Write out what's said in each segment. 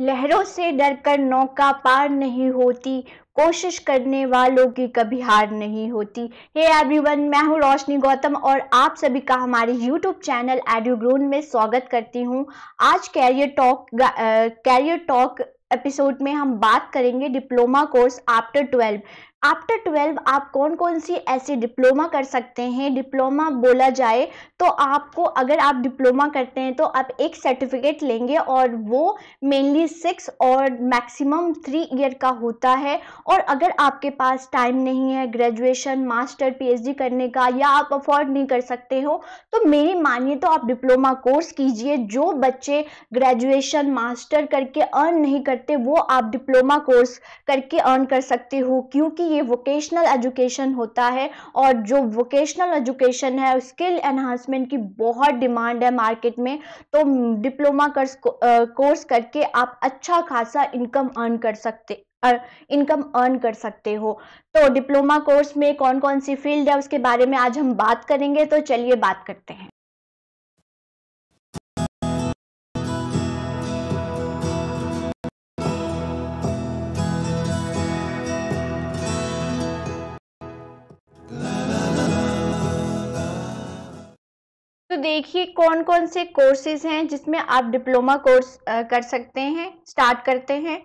लहरों से डरकर नौका पार नहीं होती कोशिश करने वालों की कभी हार नहीं होती हे hey एवरीवन मैं हूँ रोशनी गौतम और आप सभी का हमारे यूट्यूब चैनल एड्यूग्रोन में स्वागत करती हूँ आज career talk career talk episode में हम बात करेंगे diploma course after twelve after twelve आप कौन कौन सी ऐसी डिप्लोमा कर सकते हैं डिप्लोमा बोला जाए तो आपको अगर आप डिप्लोमा करते हैं तो आप एक सर्टिफिकेट लेंगे और वो मेनली सिक्स और मैक्सिमम थ्री ईयर का होता है और अगर आपके पास टाइम नहीं है ग्रेजुएशन मास्टर पीएचडी करने का या आप अफोर्ड नहीं कर सकते हो तो मेरी मानिए तो आप डिप्लोमा कोर्स कीजिए जो बच्चे ग्रेजुएशन मास्टर करके अर्न नहीं करते वो आप डिप्लोमा कोर्स करके अर्न कर सकते हो क्योंकि ये वोकेशनल एजुकेशन होता है और जो वोकेशनल एजुकेशन है स्किल एनहांसमेंट की बहुत डिमांड है मार्केट में तो डिप्लोमा कोर्स कोर्स करके आप अच्छा खासा इनकम अर्न कर सकते इनकम अर्न कर सकते हो तो डिप्लोमा कोर्स में कौन कौन सी फील्ड है उसके बारे में आज हम बात करेंगे तो चलिए बात करते हैं तो देखिए कौन कौन से कोर्सेज हैं जिसमें आप डिप्लोमा कोर्स कर सकते हैं स्टार्ट करते हैं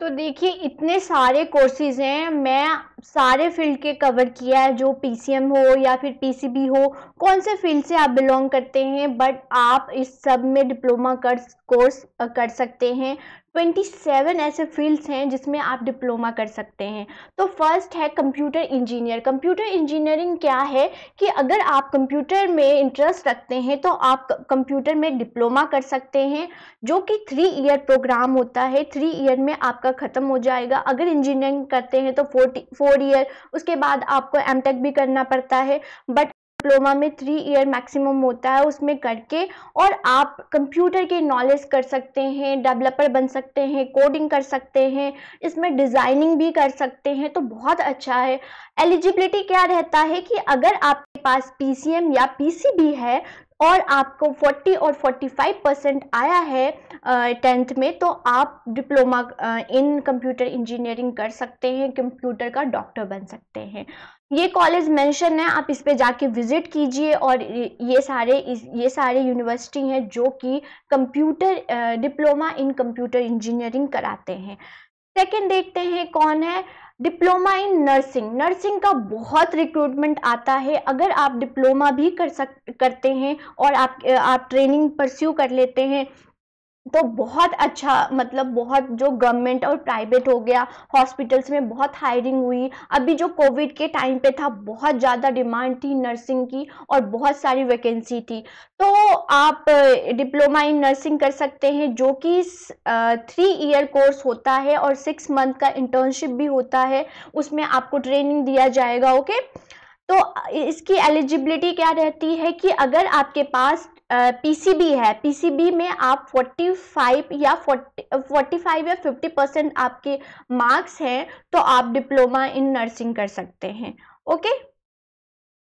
तो देखिए इतने सारे कोर्सेज हैं मैं सारे फील्ड के कवर किया है जो पीसीएम हो या फिर पीसीबी हो कौन से फील्ड से आप बिलोंग करते हैं बट आप इस सब में डिप्लोमा कर कोर्स कर सकते हैं 27 ऐसे फील्ड्स हैं जिसमें आप डिप्लोमा कर सकते हैं तो फर्स्ट है कंप्यूटर इंजीनियर कंप्यूटर इंजीनियरिंग क्या है कि अगर आप कंप्यूटर में इंटरेस्ट रखते हैं तो आप कंप्यूटर में डिप्लोमा कर सकते हैं जो कि थ्री ईयर प्रोग्राम होता है थ्री ईयर में आपका ख़त्म हो जाएगा अगर इंजीनियरिंग करते हैं तो फोर्टी फोर फोर ईयर उसके बाद आपको एम भी करना पड़ता है बट डिप्लोमा में थ्री ईयर मैक्सिमम होता है उसमें करके और आप कंप्यूटर के नॉलेज कर सकते हैं डेवलपर बन सकते हैं कोडिंग कर सकते हैं इसमें डिज़ाइनिंग भी कर सकते हैं तो बहुत अच्छा है एलिजिबिलिटी क्या रहता है कि अगर आपके पास पीसीएम या पीसीबी है और आपको 40 और 45 परसेंट आया है टेंथ में तो आप डिप्लोमा इन कंप्यूटर इंजीनियरिंग कर सकते हैं कंप्यूटर का डॉक्टर बन सकते हैं ये कॉलेज मेंशन है आप इस पे जाके विज़िट कीजिए और ये सारे ये सारे यूनिवर्सिटी हैं जो कि computer diploma in computer engineering कराते हैं सेकंड देखते हैं कौन है डिप्लोमा इन नर्सिंग नर्सिंग का बहुत रिक्रूटमेंट आता है अगर आप डिप्लोमा भी कर सक करते हैं और आप आप ट्रेनिंग परस्यू कर लेते हैं तो बहुत अच्छा मतलब बहुत जो गवर्नमेंट और प्राइवेट हो गया हॉस्पिटल्स में बहुत हायरिंग हुई अभी जो कोविड के टाइम पे था बहुत ज़्यादा डिमांड थी नर्सिंग की और बहुत सारी वैकेंसी थी तो आप डिप्लोमा इन नर्सिंग कर सकते हैं जो कि थ्री ईयर कोर्स होता है और सिक्स मंथ का इंटर्नशिप भी होता है उसमें आपको ट्रेनिंग दिया जाएगा ओके तो इसकी एलिजिबिलिटी क्या रहती है कि अगर आपके पास पीसीबी है पीसीबी में आप 45 या 40 45 या 50 परसेंट आपके मार्क्स हैं तो आप डिप्लोमा इन नर्सिंग कर सकते हैं ओके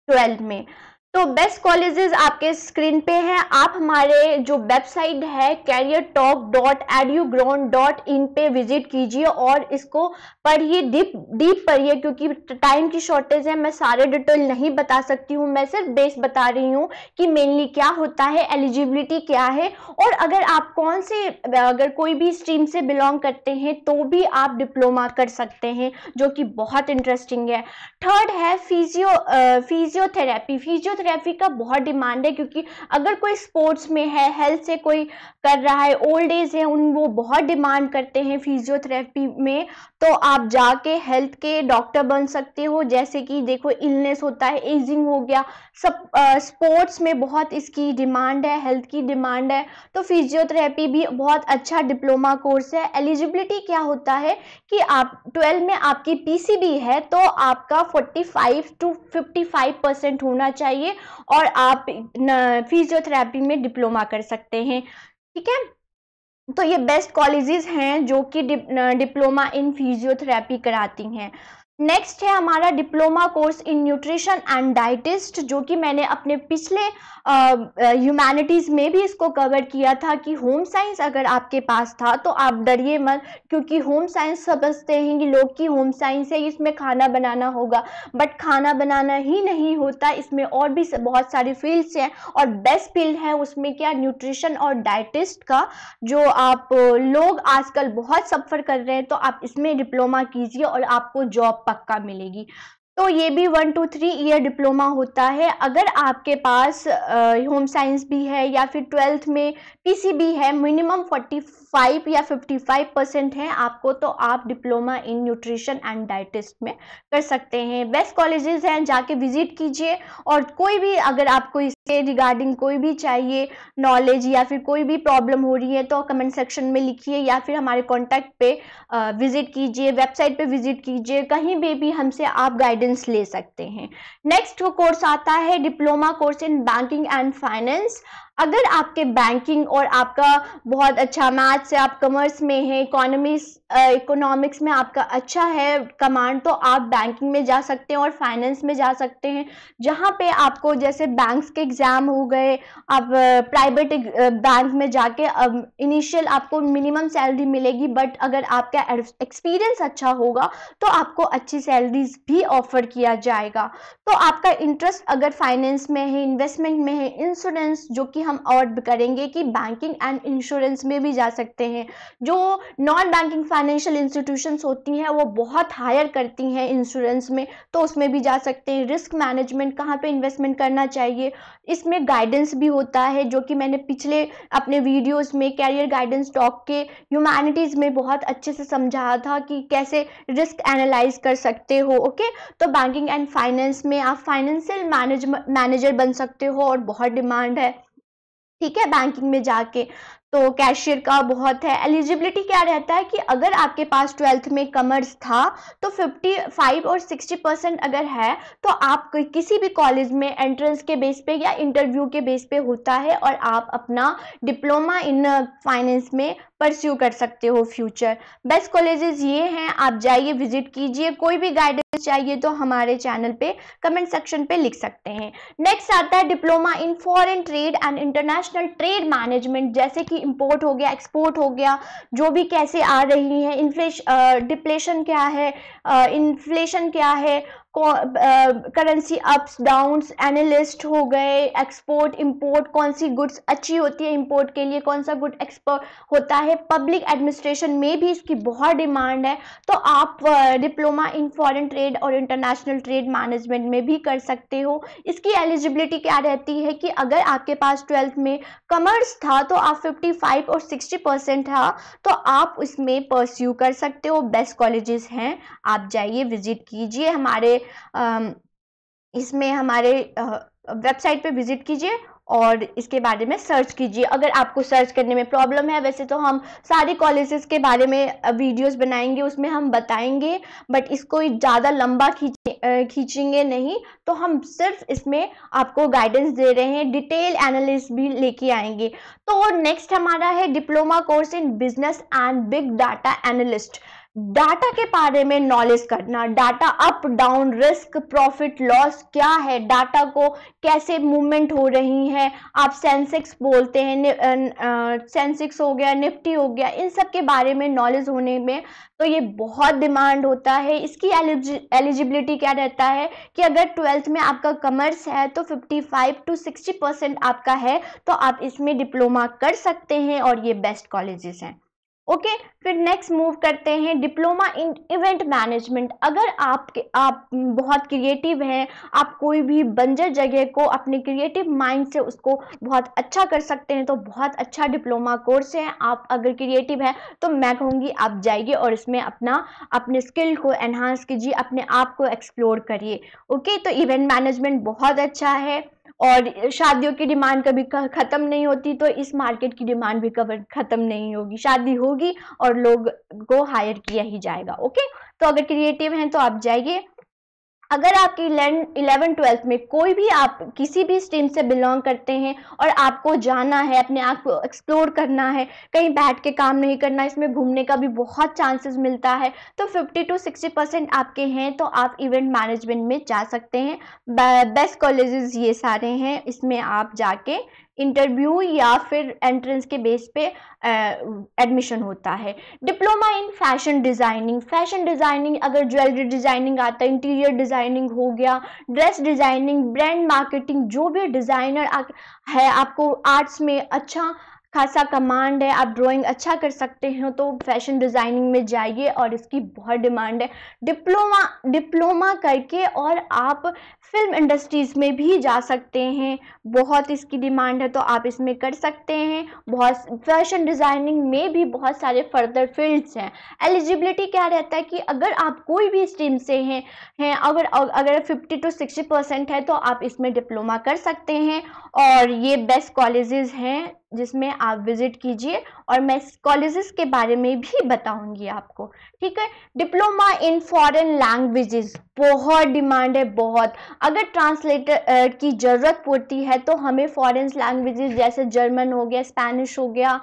ट्वेल्थ में तो बेस्ट कॉलेजेस आपके स्क्रीन पे हैं आप हमारे जो वेबसाइट है career talk dot you grown dot in पे विजिट कीजिए और इसको पढ़िए डीप डीप पढ़िए क्योंकि टाइम की शॉर्टेज है मैं सारे डिटेल नहीं बता सकती हूँ मैं सिर्फ बेस बता रही हूँ कि मेनली क्या होता है एलिजिबिलिटी क्या है और अगर आप कौन से अगर कोई भी स्ट्रीम से बिलोंग करते हैं तो भी आप डिप्लोमा कर सकते हैं जो कि बहुत इंटरेस्टिंग है थर्ड है फिजियो फिजियोथेरेपी फिजियो रेफरी का बहुत डिमांड है क्योंकि अगर कोई स्पोर्ट्स में है हेल्थ से कोई कर रहा है ओल्ड एज है उन वो बहुत डिमांड करते हैं फिजियोथेरेपी में तो आप जाके हेल्थ के डॉक्टर बन सकते हो जैसे कि देखो इलनेस होता है एजिंग हो गया सब स्पोर्ट्स में बहुत इसकी डिमांड है हेल्थ की डिमांड है तो फिजियोथेरेपी भी बहुत अच्छा डिप्लोमा कोर्स है एलिजिबिलिटी क्या होता है कि आप ट्वेल्व में आपकी पी है तो आपका फोर्टी टू फिफ्टी परसेंट होना चाहिए और आप फिजियोथेरेपी में डिप्लोमा कर सकते हैं ठीक है तो ये बेस्ट कॉलेजेस हैं जो कि डिप्लोमा इन फिजियोथेरेपी कराती हैं नेक्स्ट है हमारा diploma course in nutrition and dietist जो कि मैंने अपने पिछले ह्यूमैनिटीज़ में भी इसको कवर किया था कि होम साइंस अगर आपके पास था तो आप डरिए मत क्योंकि होम साइंस समझते हैं कि लोग की होम साइंस है इसमें खाना बनाना होगा बट खाना बनाना ही नहीं होता इसमें और भी बहुत सारी फील्ड्स हैं और बेस्ट फील्ड है उसमें क्या न्यूट्रिशन और डाइटिस्ट का जो आप लोग आजकल बहुत सफ़र कर रहे हैं तो आप इसमें डिप्लोमा कीजिए और आपको जॉब पक्का मिलेगी तो ये भी one two three year diploma होता है अगर आपके पास होम साइंस भी है या फिर ट्वेल्थ में पीसीबी है मिनिमम फोर्टी फाइव या फिफ्टी फाइव परसेंट है आपको तो आप diploma in nutrition and dietist में कर सकते हैं बेस्ट कॉलेजेस हैं जाके विजिट कीजिए और कोई भी अगर आपको इसके रिगार्डिंग कोई भी चाहिए नॉलेज या फिर कोई भी प्रॉब्लम हो रही है तो कमेंट सेक्शन में लिखिए या फिर हमारे कॉन्टैक्ट पे विजिट कीजिए वेबसाइट पे विजिट कीजिए कहीं भी भी हमसे आप गाइडेंस ले सकते हैं नेक्स्ट कोर्स आता है diploma course in banking and finance अगर आपके बैंकिंग और आपका बहुत अच्छा मैथ्स है आप कॉमर्स में है इकोनॉमिक्स इकोनॉमिक्स में आपका अच्छा है कमांड तो आप बैंकिंग में जा सकते हैं और फाइनेंस में जा सकते हैं जहाँ पे आपको जैसे बैंक्स के एग्ज़ाम हो गए आप प्राइवेट बैंक में जाके इनिशियल आपको मिनिमम सैलरी मिलेगी बट अगर आपका एक्सपीरियंस अच्छा होगा तो आपको अच्छी सैलरीज भी ऑफर किया जाएगा तो आपका इंटरेस्ट अगर फाइनेंस में है इन्वेस्टमेंट में है इंश्योरेंस जो कि हम और करेंगे कि बैंकिंग एंड इंश्योरेंस में भी जा सकते हैं जो नॉन बैंकिंग फाइनेंशियल इंस्टीट्यूशंस होती हैं वो बहुत हायर करती हैं इंश्योरेंस में तो उसमें भी जा सकते हैं रिस्क मैनेजमेंट कहाँ पे इन्वेस्टमेंट करना चाहिए इसमें गाइडेंस भी होता है जो कि मैंने पिछले अपने वीडियोस में कैरियर गाइडेंस टॉक के ह्यूमैनिटीज़ में बहुत अच्छे से समझाया था कि कैसे रिस्क एनालाइज कर सकते हो ओके तो बैंकिंग एंड फाइनेंस में आप फाइनेंशियल मैनेजर बन सकते हो और बहुत डिमांड है ठीक है बैंकिंग में जाके तो कैशियर का बहुत है एलिजिबिलिटी क्या रहता है कि अगर आपके पास ट्वेल्थ में कमर्स था तो 55 और 60 परसेंट अगर है तो आप किसी भी कॉलेज में एंट्रेंस के बेस पे या इंटरव्यू के बेस पे होता है और आप अपना डिप्लोमा इन फाइनेंस में परस्यू कर सकते हो फ्यूचर बेस्ट कॉलेजेस ये हैं आप जाइए विजिट कीजिए कोई भी गाइडेंस चाहिए तो हमारे चैनल पे कमेंट सेक्शन पे लिख सकते हैं नेक्स्ट आता है diploma in foreign trade and international trade management जैसे कि इंपोर्ट हो गया एक्सपोर्ट हो गया जो भी कैसे आ रही है इन्फ्लेश डिप्लेशन क्या है इन्फ्लेशन क्या है करेंसी अप्स डाउन्स एनालिस्ट हो गए एक्सपोर्ट इंपोर्ट कौन सी गुड्स अच्छी होती है इंपोर्ट के लिए कौन सा गुड एक्सपोर्ट होता है पब्लिक एडमिनिस्ट्रेशन में भी इसकी बहुत डिमांड है तो आप डिप्लोमा इन फॉरेन ट्रेड और इंटरनेशनल ट्रेड मैनेजमेंट में भी कर सकते हो इसकी एलिजिबिलिटी क्या रहती है कि अगर आपके पास ट्वेल्थ में कमर्स था तो आप फिफ्टी फाइव और सिक्सटी परसेंट था तो आप उसमें परस्यू कर सकते हो बेस्ट कॉलेजेस हैं आप जाइए विजिट कीजिए हमारे इसमें हमारे वेबसाइट पे विजिट कीजिए और इसके बारे में सर्च कीजिए अगर आपको सर्च करने में प्रॉब्लम है वैसे तो हम सारे कॉलेजेस के बारे में वीडियोस बनाएंगे उसमें हम बताएंगे बट इसको ज़्यादा लंबा खींचेंगे नहीं तो हम सिर्फ इसमें आपको गाइडेंस दे रहे हैं डिटेल एनालिस भी लेके आएंगे तो नेक्स्ट हमारा है diploma course in business and big data analyst data के बारे में नॉलेज करना data up down risk profit loss क्या है डाटा को कैसे मूवमेंट हो रही है आप सेंसेक्स बोलते हैं सेंसेक्स हो गया निफ्टी हो गया इन सब के बारे में नॉलेज होने में तो ये बहुत डिमांड होता है इसकी एलिजिबिलिटी क्या रहता है कि अगर ट्वेल्थ में आपका कमर्स है तो 55 टू 60 परसेंट आपका है तो आप इसमें डिप्लोमा कर सकते हैं और ये बेस्ट कॉलेजेस हैं ओके फिर नेक्स्ट मूव करते हैं डिप्लोमा इन इवेंट मैनेजमेंट अगर आप आप बहुत क्रिएटिव हैं आप कोई भी बंजर जगह को अपने क्रिएटिव माइंड से उसको बहुत अच्छा कर सकते हैं तो बहुत अच्छा डिप्लोमा कोर्स है आप अगर क्रिएटिव हैं तो मैं कहूँगी आप जाइए और इसमें अपना अपने स्किल को एनहांस कीजिए अपने आप को एक्सप्लोर करिए ओके तो इवेंट मैनेजमेंट बहुत अच्छा है और शादियों की डिमांड कभी ख़त्म नहीं होती तो इस मार्केट की डिमांड भी कभी ख़त्म नहीं होगी शादी होगी और लोग को हायर किया ही जाएगा ओके तो अगर क्रिएटिव हैं तो आप जाइए अगर आपकी इलेवन ट्वेल्थ में कोई भी आप किसी भी स्ट्रीम से बिलोंग करते हैं और आपको जाना है अपने आप को एक्सप्लोर करना है कहीं बैठ के काम नहीं करना इसमें घूमने का भी बहुत चांसेस मिलता है तो 50 टू 60 परसेंट आपके हैं तो आप इवेंट मैनेजमेंट में जा सकते हैं बेस्ट कॉलेजेस ये सारे हैं इसमें आप जाके इंटरव्यू या फिर एंट्रेंस के बेस पे एडमिशन होता है diploma in fashion designing fashion designing अगर ज्वेलरी डिज़ाइनिंग आता है इंटीरियर डिज़ाइनिंग हो गया ड्रेस डिज़ाइनिंग ब्रांड मार्केटिंग जो भी डिज़ाइनर है आपको आर्ट्स में अच्छा खासा कमांड है आप ड्राइंग अच्छा कर सकते हो तो फैशन डिज़ाइनिंग में जाइए और इसकी बहुत डिमांड है डिप्लोमा डिप्लोमा करके और आप फिल्म इंडस्ट्रीज़ में भी जा सकते हैं बहुत इसकी डिमांड है तो आप इसमें कर सकते हैं बहुत फैशन डिज़ाइनिंग में भी बहुत सारे फर्दर फील्ड्स हैं एलिजिबिलिटी क्या रहता है कि अगर आप कोई भी स्ट्रीम से हैं हैं अगर अगर 50 टू 60 परसेंट है तो आप इसमें डिप्लोमा कर सकते हैं और ये बेस्ट कॉलेजेस हैं जिसमें आप विज़िट कीजिए और मैं कॉलेजेस के बारे में भी बताऊंगी आपको ठीक है डिप्लोमा इन फॉरेन लैंग्वेजेस बहुत डिमांड है बहुत अगर ट्रांसलेटर की ज़रूरत पड़ती है तो हमें फॉरेन लैंग्वेजेस जैसे जर्मन हो गया स्पेनिश हो गया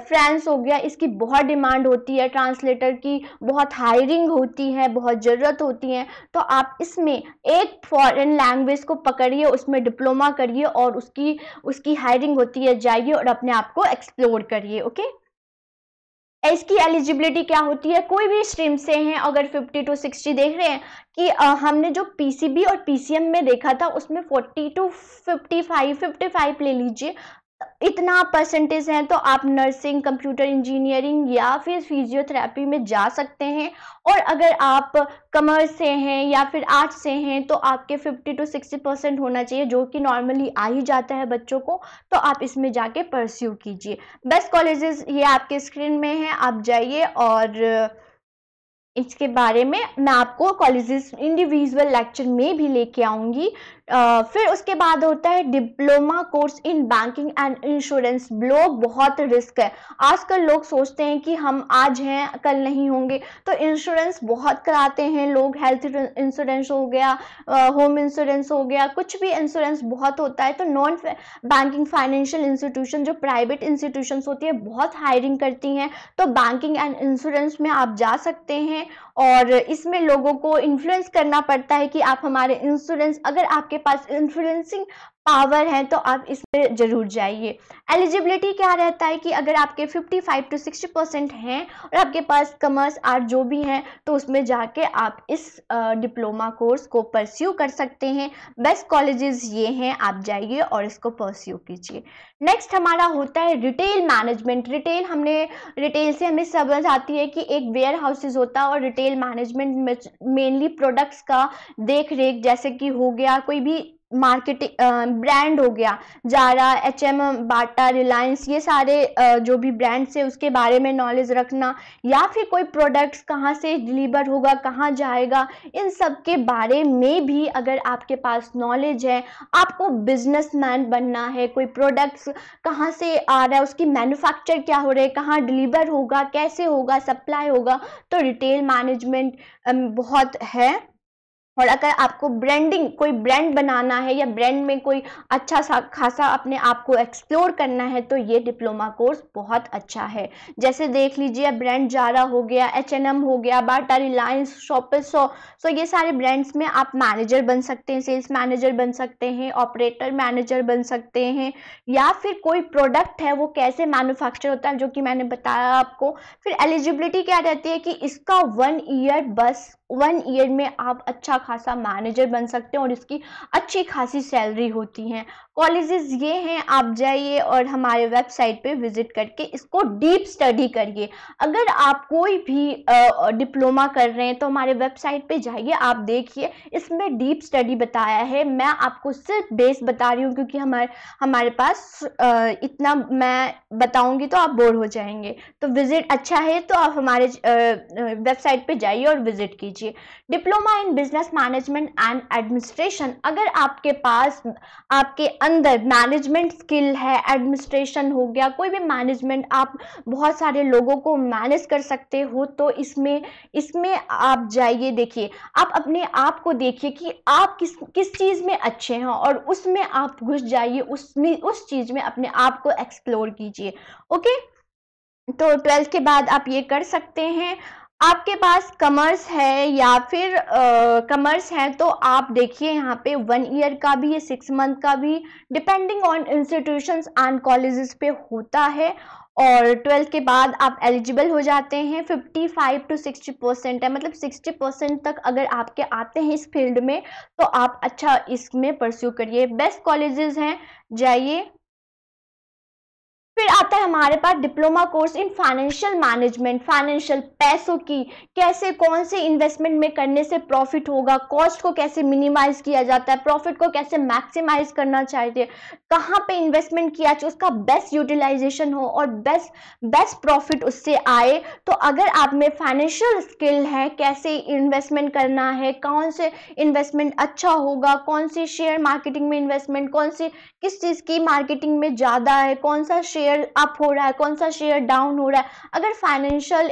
फ्रांस हो गया इसकी बहुत डिमांड होती है ट्रांसलेटर की बहुत हायरिंग होती है बहुत ज़रूरत होती है तो आप इसमें एक फॉरेन लैंग्वेज को पकड़िए उसमें डिप्लोमा करिए और उसकी उसकी हायरिंग होती है जाइए और अपने आप को एक्सप्लोर करिए करिए ओके इसकी एलिजिबिलिटी क्या होती है कोई भी स्ट्रीम से हैं अगर 50 टू 60 देख रहे हैं कि आ, हमने जो पीसीबी और पीसीएम में देखा था उसमें 40 टू 55 55 ले लीजिए इतना परसेंटेज है तो आप नर्सिंग कंप्यूटर इंजीनियरिंग या फिर फिजियोथेरेपी में जा सकते हैं और अगर आप कमर्स से हैं या फिर आर्ट्स से हैं तो आपके 50 टू 60 परसेंट होना चाहिए जो कि नॉर्मली आ ही जाता है बच्चों को तो आप इसमें जाके परस्यू कीजिए बेस्ट कॉलेजेस ये आपके स्क्रीन में हैं आप जाइए और इसके बारे में मैं आपको कॉलेजेस इंडिविजुअल लेक्चर में भी लेके आऊँगी फिर उसके बाद होता है diploma course in banking and insurance लोग बहुत रिस्क है आजकल लोग सोचते हैं कि हम आज हैं कल नहीं होंगे तो इंश्योरेंस बहुत कराते हैं लोग हेल्थ इंश्योरेंस हो गया होम इंश्योरेंस हो गया कुछ भी इंश्योरेंस बहुत होता है तो नॉन बैंकिंग फाइनेंशियल इंस्टीट्यूशन जो प्राइवेट इंस्टीट्यूशन होती है बहुत हायरिंग करती हैं तो बैंकिंग एंड इंश्योरेंस में आप जा सकते हैं और इसमें लोगों को इन्फ्लुएंस करना पड़ता है कि आप हमारे इंश्योरेंस अगर आपके पास इन्फ्लुएंसिंग पावर है तो आप इस पर ज़रूर जाइए एलिजिबिलिटी क्या रहता है कि अगर आपके 55 टू 60 परसेंट हैं और आपके पास कमर्स आर्ट जो भी हैं तो उसमें जाके आप इस डिप्लोमा कोर्स को परस्यू कर सकते हैं बेस्ट कॉलेजेस ये हैं आप जाइए और इसको परस्यू कीजिए नेक्स्ट हमारा होता है रिटेल मैनेजमेंट रिटेल हमने रिटेल से हमें समझ आती है कि एक वेयर हाउसेज होता है और रिटेल मैनेजमेंट मेनली प्रोडक्ट्स का देख रेख जैसे कि हो गया कोई भी मार्केटिंग ब्रांड हो गया Zara H M Bata Reliance ये सारे जो भी ब्रांड्स है उसके बारे में नॉलेज रखना या फिर कोई प्रोडक्ट्स कहाँ से डिलीवर होगा कहाँ जाएगा इन सब के बारे में भी अगर आपके पास नॉलेज है आपको बिजनेसमैन बनना है कोई प्रोडक्ट्स कहाँ से आ रहा है उसकी मैन्युफैक्चर क्या हो रहा है कहाँ डिलीवर होगा कैसे होगा सप्लाई होगा तो रिटेल मैनेजमेंट बहुत है और अगर आपको ब्रांडिंग कोई ब्रांड बनाना है या ब्रांड में कोई अच्छा सा खासा अपने आप को एक्सप्लोर करना है तो ये डिप्लोमा कोर्स बहुत अच्छा है जैसे देख लीजिए ब्रांड जारा हो गया एच एन एम हो गया बाटा रिलायंस सो सो ये सारे ब्रांड्स में आप मैनेजर बन सकते हैं सेल्स मैनेजर बन सकते हैं ऑपरेटर मैनेजर बन सकते हैं या फिर कोई प्रोडक्ट है वो कैसे मैनुफैक्चर होता है जो कि मैंने बताया आपको फिर एलिजिबिलिटी क्या रहती है कि इसका वन ईयर बस वन ईयर में आप अच्छा खासा मैनेजर बन सकते हैं और इसकी अच्छी खासी सैलरी होती है कॉलेजेस ये हैं आप जाइए और हमारे वेबसाइट पे विजिट करके इसको डीप स्टडी करिए अगर आप कोई भी डिप्लोमा कर रहे हैं तो हमारे वेबसाइट पे जाइए आप देखिए इसमें डीप स्टडी बताया है मैं आपको सिर्फ बेस बता रही हूँ क्योंकि हमारे हमारे पास इतना मैं बताऊँगी तो आप बोर हो जाएंगे तो विज़िट अच्छा है तो आप हमारे वेबसाइट पर जाइए और विज़िट कीजिए diploma in business management and administration अगर आपके पास आपके अंदर मैनेजमेंट स्किल है एडमिनिस्ट्रेशन हो गया कोई भी मैनेजमेंट आप बहुत सारे लोगों को मैनेज कर सकते हो तो इसमें इसमें आप जाइए देखिए आप अपने आप को देखिए कि आप किस किस चीज़ में अच्छे हैं और उसमें आप घुस जाइए उसमें उस चीज़ में अपने आप को एक्सप्लोर कीजिए ओके तो ट्वेल्थ के बाद आप ये कर सकते हैं आपके पास कमर्स है या फिर कमर्स है तो आप देखिए यहाँ पे वन ईयर का भी सिक्स मंथ का भी depending on institutions and colleges पे होता है और ट्वेल्थ के बाद आप एलिजिबल हो जाते हैं 55 टू सिक्सटी परसेंट है मतलब 60 परसेंट तक अगर आपके आते हैं इस फील्ड में तो आप अच्छा इसमें परस्यू करिए बेस्ट कॉलेजेस हैं जाइए फिर आता है हमारे पास diploma course in financial management financial पैसों की कैसे कौन से इन्वेस्टमेंट में करने से प्रॉफिट होगा कॉस्ट को कैसे मिनिमाइज किया जाता है प्रॉफिट को कैसे मैक्सिमाइज करना चाहिए कहाँ पे इन्वेस्टमेंट किया चाहिए उसका बेस्ट यूटिलाइजेशन हो और बेस्ट बेस्ट प्रॉफिट उससे आए तो अगर आप में फाइनेंशियल स्किल है कैसे इन्वेस्टमेंट करना है कौन से इन्वेस्टमेंट अच्छा होगा कौन सी शेयर मार्केटिंग में इन्वेस्टमेंट कौन सी किस चीज़ की मार्केटिंग में ज़्यादा है कौन सा शेयर शेयर अप हो रहा है कौन सा शेयर डाउन हो रहा है अगर फाइनेंशियल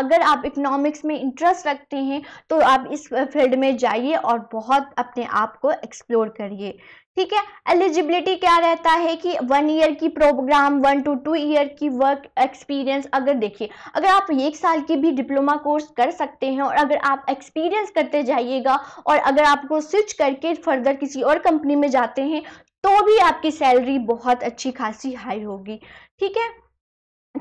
अगर आप इकोनॉमिक्स में इंटरेस्ट रखते हैं तो आप इस फील्ड में जाइए और बहुत अपने आप को एक्सप्लोर करिए ठीक है एलिजिबिलिटी क्या रहता है कि वन ईयर की program one two two year की वर्क एक्सपीरियंस अगर देखिए अगर आप एक साल की भी डिप्लोमा कोर्स कर सकते हैं और अगर आप एक्सपीरियंस करते जाइएगा और अगर आपको स्विच करके फर्दर किसी और कंपनी में जाते हैं तो भी आपकी सैलरी बहुत अच्छी खासी हाई होगी ठीक है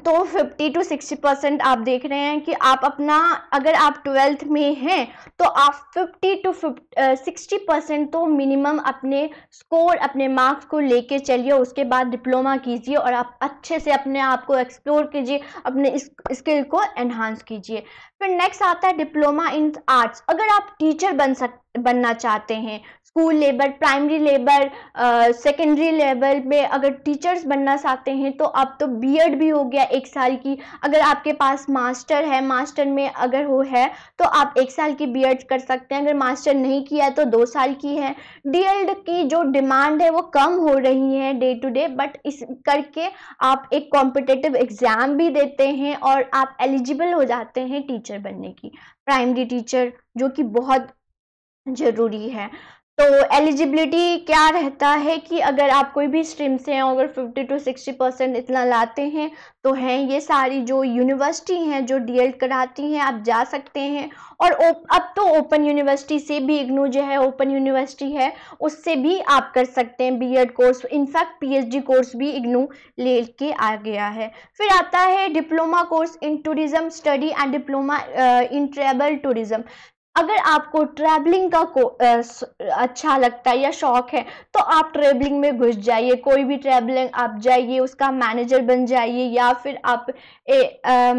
तो 50 टू 60 परसेंट आप देख रहे हैं कि आप अपना अगर आप ट्वेल्थ में हैं तो आप 50 टू 60 परसेंट तो मिनिमम अपने स्कोर अपने मार्क्स को लेके चलिए उसके बाद डिप्लोमा कीजिए और आप अच्छे से अपने आप को एक्सप्लोर कीजिए अपने इस, स्किल को एनहांस कीजिए फिर नेक्स्ट आता है डिप्लोमा इन आर्ट्स अगर आप टीचर बन सक बनना चाहते हैं school level primary level secondary level में अगर टीचर्स बनना चाहते हैं तो अब तो बीएड भी हो गया एक साल की अगर आपके पास मास्टर है मास्टर में अगर वो है तो आप एक साल की बीएड कर सकते हैं अगर मास्टर नहीं किया तो दो साल की है डीएड की जो डिमांड है वो कम हो रही है डे टू डे बट इस करके आप एक कॉम्पिटेटिव एग्ज़ाम भी देते हैं और आप एलिजिबल हो जाते हैं टीचर बनने की प्राइमरी टीचर जो कि बहुत ज़रूरी है तो एलिजिबिलिटी क्या रहता है कि अगर आप कोई भी स्ट्रीम से हैं अगर 50 टू 60 परसेंट इतना लाते हैं तो हैं ये सारी जो यूनिवर्सिटी हैं जो डी कराती हैं आप जा सकते हैं और अब तो ओपन यूनिवर्सिटी से भी इग्नू जो है ओपन यूनिवर्सिटी है उससे भी आप कर सकते हैं BEd course in fact PhD course भी इग्नू ले के आ गया है फिर आता है diploma course in tourism study and diploma in travel tourism अगर आपको ट्रैवलिंग का को आ, अच्छा लगता है या शौक है तो आप ट्रैवलिंग में घुस जाइए कोई भी ट्रैवलिंग आप जाइए उसका मैनेजर बन जाइए या फिर आप ए, आ,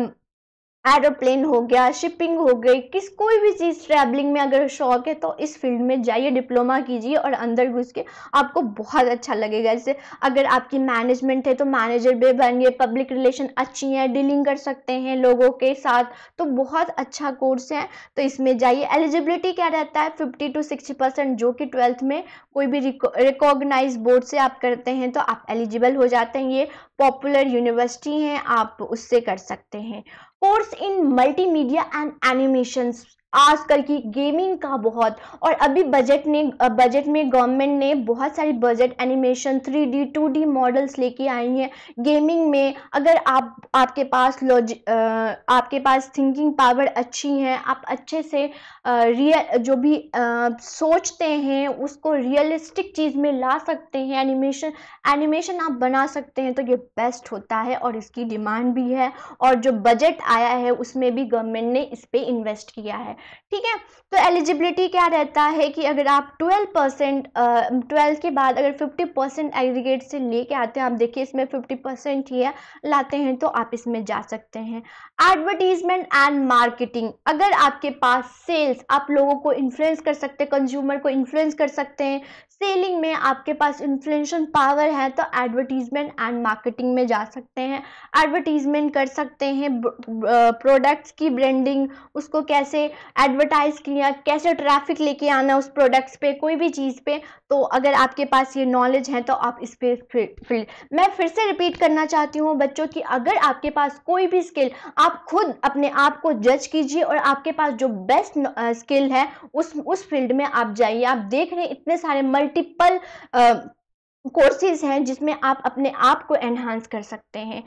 एरोप्लेन हो गया शिपिंग हो गई किस कोई भी चीज़ ट्रैवलिंग में अगर शौक है तो इस फील्ड में जाइए डिप्लोमा कीजिए और अंदर घुस के आपको बहुत अच्छा लगेगा जैसे अगर आपकी मैनेजमेंट है तो मैनेजर भी बनिए पब्लिक रिलेशन अच्छी है डीलिंग कर सकते हैं लोगों के साथ तो बहुत अच्छा कोर्स है तो इसमें जाइए एलिजिबिलिटी क्या रहता है फिफ्टी टू सिक्सटी परसेंट जो कि ट्वेल्थ में कोई भी रिकॉग्नाइज बोर्ड से आप करते हैं तो आप एलिजिबल हो जाते हैं ये पॉपुलर यूनिवर्सिटी हैं आप उससे कर सकते हैं course in multimedia and animation आजकल की गेमिंग का बहुत और अभी बजट ने बजट में गवर्नमेंट ने बहुत सारी budget animation 3D 2D models लेके आई हैं गेमिंग में अगर आप आपके पास लॉज आपके पास थिंकिंग पावर अच्छी है आप अच्छे से रियल जो भी आ, सोचते हैं उसको रियलिस्टिक चीज़ में ला सकते हैं एनिमेशन एनिमेशन आप बना सकते हैं तो ये बेस्ट होता है और इसकी डिमांड भी है और जो बजट आया है उसमें भी गवर्नमेंट ने इस पर इन्वेस्ट किया है ठीक है तो एलिजिबिलिटी क्या रहता है कि अगर आप ट्वेल्व परसेंट ट्वेल्व के बाद अगर फिफ्टी परसेंट एग्रीगेट से लेके आते हैं आप देखिए इसमें फिफ्टी परसेंट ही है लाते हैं तो आप इसमें जा सकते हैं एडवर्टीजमेंट एंड मार्केटिंग अगर आपके पास सेल आप लोगों को इन्फ्लुएंस कर सकते हैं कंज्यूमर को इन्फ्लुएंस कर सकते हैं सेलिंग में आपके पास इन्फ्लुएंशन पावर है तो एडवर्टीजमेंट एंड मार्केटिंग में जा सकते हैं एडवर्टीजमेंट कर सकते हैं प्रोडक्ट्स की ब्रांडिंग उसको कैसे एडवर्टाइज किया कैसे ट्रैफिक लेके आना उस प्रोडक्ट्स पे कोई भी चीज़ पे तो अगर आपके पास ये नॉलेज है तो आप इस पर फील्ड मैं फिर से रिपीट करना चाहती हूँ बच्चों की अगर आपके पास कोई भी स्किल आप खुद अपने आप को जज कीजिए और आपके पास जो बेस्ट स्किल है उस उस फील्ड में आप जाइए आप देख रहे हैं इतने सारे मर्ज मल्टीपल कोर्सेज uh, हैं जिसमें आप अपने आप को एनहांस कर सकते हैं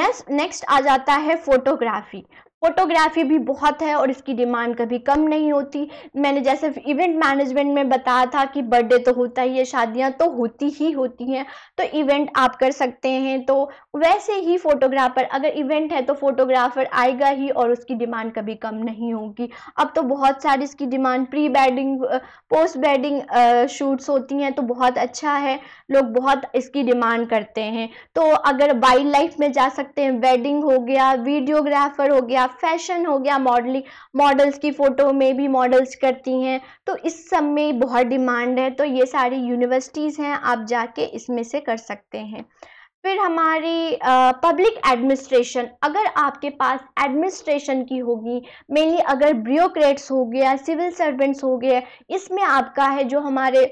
नेक्स्ट नेक्स्ट आ जाता है फोटोग्राफी फोटोग्राफी भी बहुत है और इसकी डिमांड कभी कम नहीं होती मैंने जैसे इवेंट मैनेजमेंट में बताया था कि बर्थडे तो होता ही है शादियाँ तो होती ही होती हैं तो इवेंट आप कर सकते हैं तो वैसे ही फोटोग्राफर अगर इवेंट है तो फोटोग्राफर आएगा ही और उसकी डिमांड कभी कम नहीं होगी अब तो बहुत सारी इसकी demand pre wedding post wedding shoots होती हैं तो बहुत अच्छा है लोग बहुत इसकी डिमांड करते हैं तो अगर वाइल्ड लाइफ में जा सकते हैं वेडिंग हो गया वीडियोग्राफर हो गया फैशन हो गया मॉडलिंग मॉडल्स की फ़ोटो में भी मॉडल्स करती हैं तो इस सब में बहुत डिमांड है तो ये सारी यूनिवर्सिटीज़ हैं आप जाके इसमें से कर सकते हैं फिर हमारी पब्लिक एडमिनिस्ट्रेशन अगर आपके पास एडमिनिस्ट्रेशन की होगी मेनली अगर ब्यूरोक्रेट्स हो गया सिविल सर्वेंट्स हो गया इसमें आपका है जो हमारे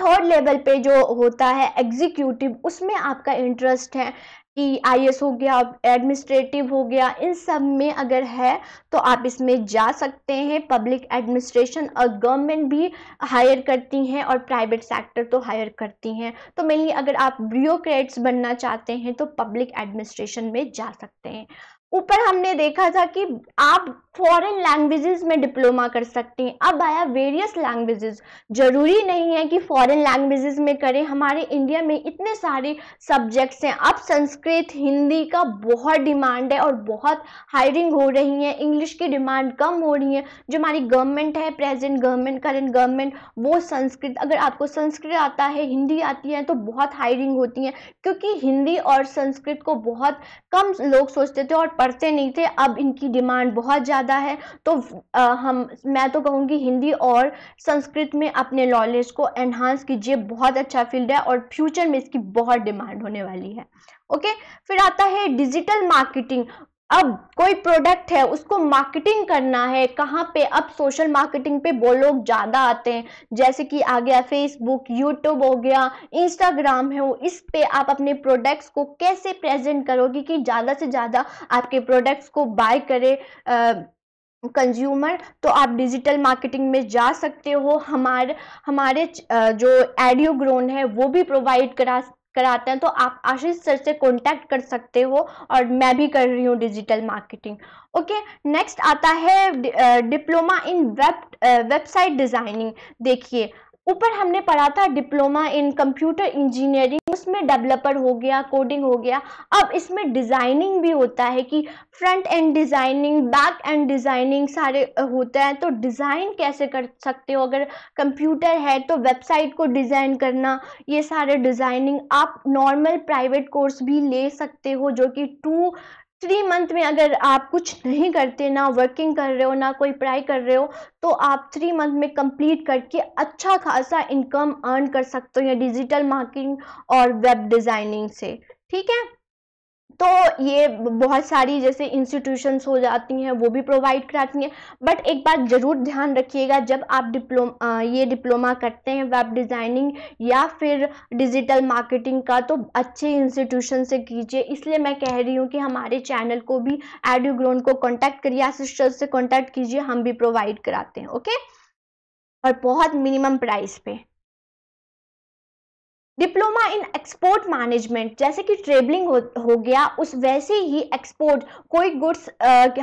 थर्ड लेवल पे जो होता है एग्जीक्यूटिव उसमें आपका इंटरेस्ट है कि आई हो गया एडमिनिस्ट्रेटिव हो गया इन सब में अगर है तो आप इसमें जा सकते हैं पब्लिक एडमिनिस्ट्रेशन और गवर्नमेंट भी हायर करती हैं और प्राइवेट सेक्टर तो हायर करती हैं तो मेनली अगर आप ब्यूरोक्रेट्स बनना चाहते हैं तो पब्लिक एडमिनिस्ट्रेशन में जा सकते हैं ऊपर हमने देखा था कि आप फॉरेन लैंग्वेजेस में डिप्लोमा कर सकते हैं अब आया वेरियस लैंग्वेजेस जरूरी नहीं है कि फॉरेन लैंग्वेजेस में करें हमारे इंडिया में इतने सारे सब्जेक्ट्स हैं अब संस्कृत हिंदी का बहुत डिमांड है और बहुत हायरिंग हो रही है इंग्लिश की डिमांड कम हो रही है जो हमारी गवर्नमेंट है प्रेजेंट गवर्नमेंट करेंट गवर्नमेंट वो संस्कृत अगर आपको संस्कृत आता है हिंदी आती है तो बहुत हायरिंग होती है क्योंकि हिंदी और संस्कृत को बहुत कम लोग सोचते थे और पढ़ते नहीं थे अब इनकी डिमांड बहुत ज़्यादा है तो आ, हम मैं तो कहूँगी हिंदी और संस्कृत में अपने नॉलेज को एनहांस कीजिए बहुत अच्छा फील्ड है और फ्यूचर में इसकी बहुत डिमांड होने वाली है ओके okay? फिर आता है डिजिटल मार्केटिंग अब कोई प्रोडक्ट है उसको मार्केटिंग करना है कहाँ पे अब सोशल मार्केटिंग पे वो लोग ज़्यादा आते हैं जैसे कि आ गया फेसबुक यूट्यूब हो गया इंस्टाग्राम है वो इस पे आप अपने प्रोडक्ट्स को कैसे प्रेजेंट करोगे कि ज़्यादा से ज़्यादा आपके प्रोडक्ट्स को बाय करे आ, कंज्यूमर तो आप डिजिटल मार्केटिंग में जा सकते हो हमारे हमारे जो एडियो ग्रोन है वो भी प्रोवाइड करा कराते हैं तो आप आशीष सर से कॉन्टेक्ट कर सकते हो और मैं भी कर रही हूँ डिजिटल मार्केटिंग ओके नेक्स्ट आता है diploma in web website designing देखिए ऊपर हमने पढ़ा था डिप्लोमा इन कंप्यूटर इंजीनियरिंग उसमें डेवलपर हो गया कोडिंग हो गया अब इसमें डिज़ाइनिंग भी होता है कि front end designing back end designing सारे होता है तो डिज़ाइन कैसे कर सकते हो अगर कंप्यूटर है तो वेबसाइट को डिज़ाइन करना ये सारे डिज़ाइनिंग आप नॉर्मल प्राइवेट कोर्स भी ले सकते हो जो कि टू थ्री मंथ में अगर आप कुछ नहीं करते ना वर्किंग कर रहे हो ना कोई पढ़ाई कर रहे हो तो आप थ्री मंथ में कंप्लीट करके अच्छा खासा इनकम अर्न कर सकते हो या डिजिटल मार्केटिंग और वेब डिज़ाइनिंग से ठीक है तो ये बहुत सारी जैसे इंस्टीट्यूशंस हो जाती हैं वो भी प्रोवाइड कराती हैं बट एक बात ज़रूर ध्यान रखिएगा जब आप डिप्लोमा ये डिप्लोमा करते हैं वेब डिज़ाइनिंग या फिर डिजिटल मार्केटिंग का तो अच्छे इंस्टीट्यूशन से कीजिए इसलिए मैं कह रही हूँ कि हमारे चैनल को भी एडियोग्रोन को कॉन्टैक्ट करिए सिस्टर्स से कॉन्टैक्ट कीजिए हम भी प्रोवाइड कराते हैं ओके और बहुत मिनिमम प्राइस पे डिप्लोमा इन एक्सपोर्ट मैनेजमेंट जैसे कि ट्रेवलिंग हो, हो गया उस वैसे ही एक्सपोर्ट कोई गुड्स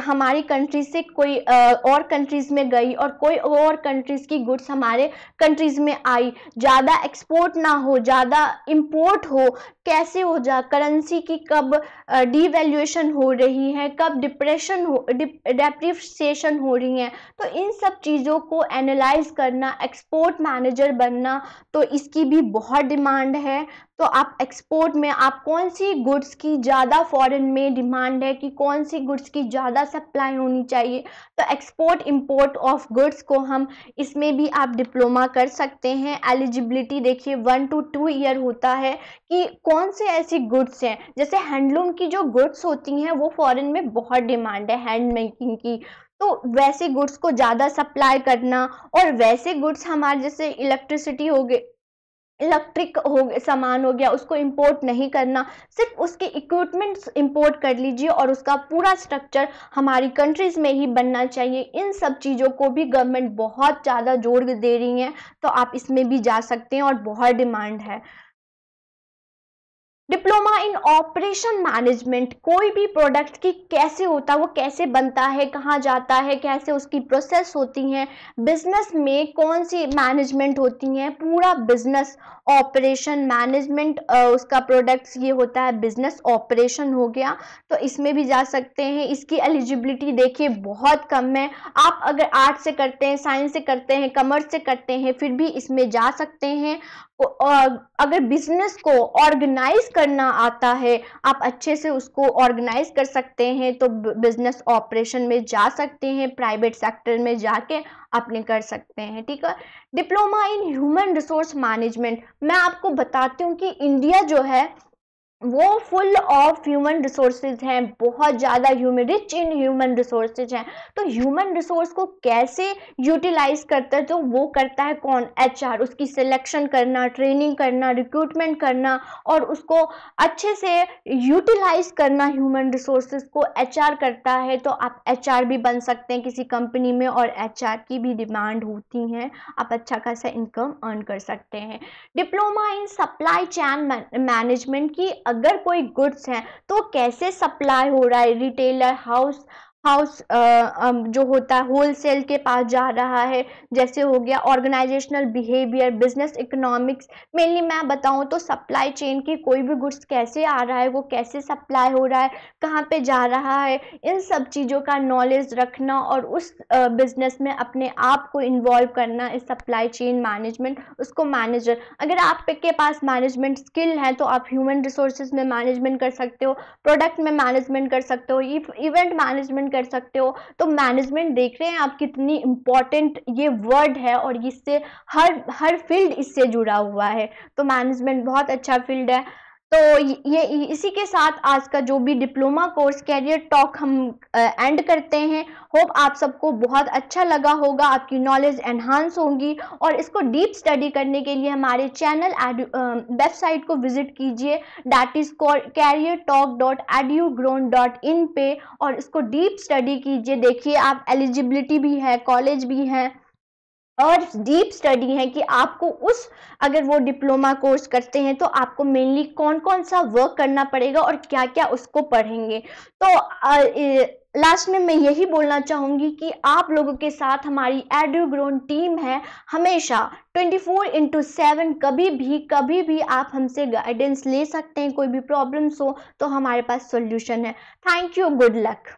हमारी कंट्री से कोई आ, और कंट्रीज़ में गई और कोई और कंट्रीज़ की गुड्स हमारे कंट्रीज़ में आई ज़्यादा एक्सपोर्ट ना हो ज़्यादा इम्पोर्ट हो कैसे हो जा करेंसी की कब डिवेल्युएशन हो रही है कब डिप्रेशन हो डेप्रिशिएशन हो रही है तो इन सब चीज़ों को एनालाइज करना एक्सपोर्ट मैनेजर बनना तो इसकी भी बहुत डिमांड डिमांड है तो आप एक्सपोर्ट में आप कौन सी गुड्स की ज़्यादा फॉरेन में डिमांड है कि कौन सी गुड्स की ज़्यादा सप्लाई होनी चाहिए तो एक्सपोर्ट इंपोर्ट ऑफ गुड्स को हम इसमें भी आप डिप्लोमा कर सकते हैं एलिजिबिलिटी देखिए वन टू टू ईयर होता है कि कौन से ऐसी गुड्स हैं जैसे हैंडलूम की जो गुड्स होती हैं वो फॉरन में बहुत डिमांड है हैंड मेकिंग की तो वैसे गुड्स को ज़्यादा सप्लाई करना और वैसे गुड्स हमारे जैसे इलेक्ट्रिसिटी हो गए इलेक्ट्रिक हो सामान हो गया उसको इंपोर्ट नहीं करना सिर्फ उसके इक्विपमेंट्स इंपोर्ट कर लीजिए और उसका पूरा स्ट्रक्चर हमारी कंट्रीज़ में ही बनना चाहिए इन सब चीज़ों को भी गवर्नमेंट बहुत ज़्यादा जोर दे रही है तो आप इसमें भी जा सकते हैं और बहुत डिमांड है डिप्लोमा इन ऑपरेशन मैनेजमेंट कोई भी प्रोडक्ट की कैसे होता है वो कैसे बनता है कहाँ जाता है कैसे उसकी प्रोसेस होती है बिजनेस में कौन सी मैनेजमेंट होती है पूरा बिजनेस ऑपरेशन मैनेजमेंट उसका प्रोडक्ट्स ये होता है बिजनेस ऑपरेशन हो गया तो इसमें भी जा सकते हैं इसकी एलिजिबिलिटी देखिए बहुत कम है आप अगर आर्ट से करते हैं साइंस से करते हैं कॉमर्स से करते हैं फिर भी इसमें जा सकते हैं अगर बिजनेस को ऑर्गेनाइज करना आता है आप अच्छे से उसको ऑर्गेनाइज कर सकते हैं तो बिजनेस ऑपरेशन में जा सकते हैं प्राइवेट सेक्टर में जाके अपने कर सकते हैं ठीक है diploma in human resource management मैं आपको बताती हूँ कि इंडिया जो है वो फुल ऑफ ह्यूमन रिसोर्सेज हैं बहुत ज़्यादा human rich in human resources हैं तो ह्यूमन रिसोर्स को कैसे यूटिलाइज करता है तो वो करता है कौन एचआर उसकी सिलेक्शन करना ट्रेनिंग करना रिक्रूटमेंट करना और उसको अच्छे से यूटिलाइज करना ह्यूमन रिसोर्सेज को एचआर करता है तो आप आर भी बन सकते हैं किसी कंपनी में और एच की भी डिमांड होती हैं आप अच्छा खासा इनकम अर्न कर सकते हैं diploma in supply chain management की अगर कोई गुड्स हैं तो कैसे सप्लाई हो रहा है रिटेलर हाउस हाउस जो होता है होलसेल के पास जा रहा है जैसे हो गया organizational behaviour business economics mainly मैं बताऊं तो सप्लाई चेन की कोई भी गुड्स कैसे आ रहा है वो कैसे सप्लाई हो रहा है कहाँ पे जा रहा है इन सब चीज़ों का नॉलेज रखना और उस बिजनेस में अपने आप को इन्वॉल्व करना इस सप्लाई चेन मैनेजमेंट उसको मैनेजर अगर आप के पास मैनेजमेंट स्किल है तो आप ह्यूमन रिसोर्सेज में मैनेजमेंट कर सकते हो प्रोडक्ट में मैनेजमेंट कर सकते हो इवेंट मैनेजमेंट कर सकते हो तो मैनेजमेंट देख रहे हैं आप कितनी इम्पॉर्टेंट ये वर्ड है और इससे हर हर फील्ड इससे जुड़ा हुआ है तो मैनेजमेंट बहुत अच्छा फील्ड है तो ये इसी के साथ आज का जो भी डिप्लोमा कोर्स कैरियर टॉक हम एंड करते हैं होप आप सबको बहुत अच्छा लगा होगा आपकी नॉलेज एनहांस होगी और इसको डीप स्टडी करने के लिए हमारे चैनल वेबसाइट को विजिट कीजिए that is career talk dot एडियो ग्रोन डॉट इन पे और इसको डीप स्टडी कीजिए देखिए आप एलिजिबिलिटी भी है कॉलेज भी है और डीप स्टडी है कि आपको उस अगर वो डिप्लोमा कोर्स करते हैं तो आपको मेनली कौन कौन सा वर्क करना पड़ेगा और क्या क्या उसको पढ़ेंगे तो आ, ए, लास्ट में मैं यही बोलना चाहूंगी कि आप लोगों के साथ हमारी एड्रोग्रोन टीम है हमेशा 24 फोर इंटू सेवन कभी भी कभी भी आप हमसे गाइडेंस ले सकते हैं कोई भी प्रॉब्लम्स हो तो हमारे पास सॉल्यूशन है थैंक यू गुड लक